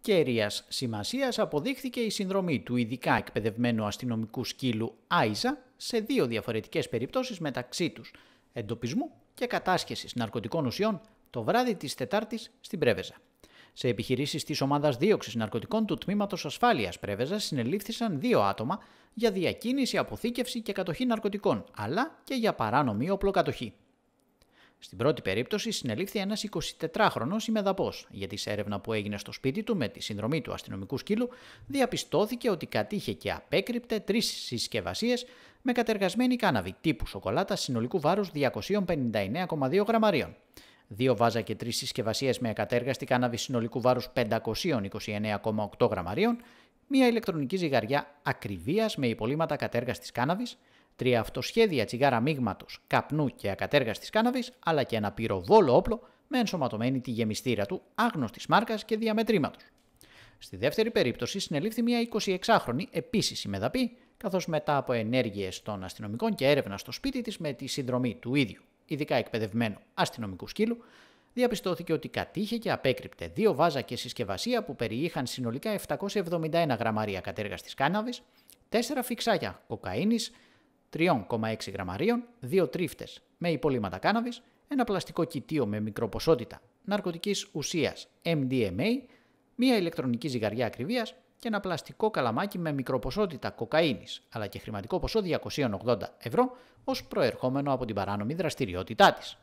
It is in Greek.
Κέρια σημασίας αποδείχθηκε η συνδρομή του ειδικά εκπαιδευμένου αστυνομικού σκύλου Άιζα σε δύο διαφορετικές περιπτώσεις μεταξύ τους εντοπισμού και κατάσχεσης ναρκωτικών ουσιών το βράδυ της Τετάρτης στην Πρέβεζα. Σε επιχειρήσεις της ομάδας δίωξης ναρκωτικών του Τμήματος Ασφάλειας Πρέβεζα συνελήφθησαν δύο άτομα για διακίνηση, αποθήκευση και κατοχή ναρκωτικών, αλλά και για παράνομη οπλοκατοχή. Στην πρώτη περίπτωση συνελήφθη ένας 24χρονος ημεδαπός, γιατί σε έρευνα που έγινε στο σπίτι του με τη συνδρομή του αστυνομικού σκύλου διαπιστώθηκε ότι κατήχε και απέκρυπτε τρεις συσκευασίες με κατεργασμένη κάναβη τύπου σοκολάτα συνολικού βάρους 259,2 γραμμαρίων. Δύο βάζα και τρεις συσκευασίες με κατέργαστη κάναβη συνολικού βάρους 529,8 γραμμαρίων, μία ηλεκτρονική ζυγαριά ακριβίας με υπολείμματα κατέργαστης κάναβης, τρία αυτοσχέδια τσιγάρα μείγματος, καπνού και τη κάναβης, αλλά και ένα πυροβόλο όπλο με ενσωματωμένη τη γεμιστήρα του, άγνωστης μάρκας και διαμετρήματος. Στη δεύτερη περίπτωση συνελήφθη μια 26χρονη, επίση Μεδαπή, καθώς μετά από ενέργειες των αστυνομικών και έρευνα στο σπίτι της με τη συνδρομή του ίδιου, ειδικά εκπαιδευμένου αστυνομικού σκύλου, διαπιστώθηκε ότι κατήχε και απέκρυπτε δύο βάζα και συσκευασία που περιείχαν συνολικά 771 γραμμάρια τη κάναβης, τέσσερα φυξάκια κοκαίνης, 3,6 γραμμαρίων, 2 τρίφτες με υπολείμματα κάναβης, ένα πλαστικό κοιτίο με μικροποσότητα ναρκωτικής ουσίας MDMA, μία ηλεκτρονική ζυγαριά ακριβίας και ένα πλαστικό καλαμάκι με μικροποσότητα κοκαίνης αλλά και χρηματικό ποσό 280 ευρώ ως προερχόμενο από την παράνομη δραστηριότητά της.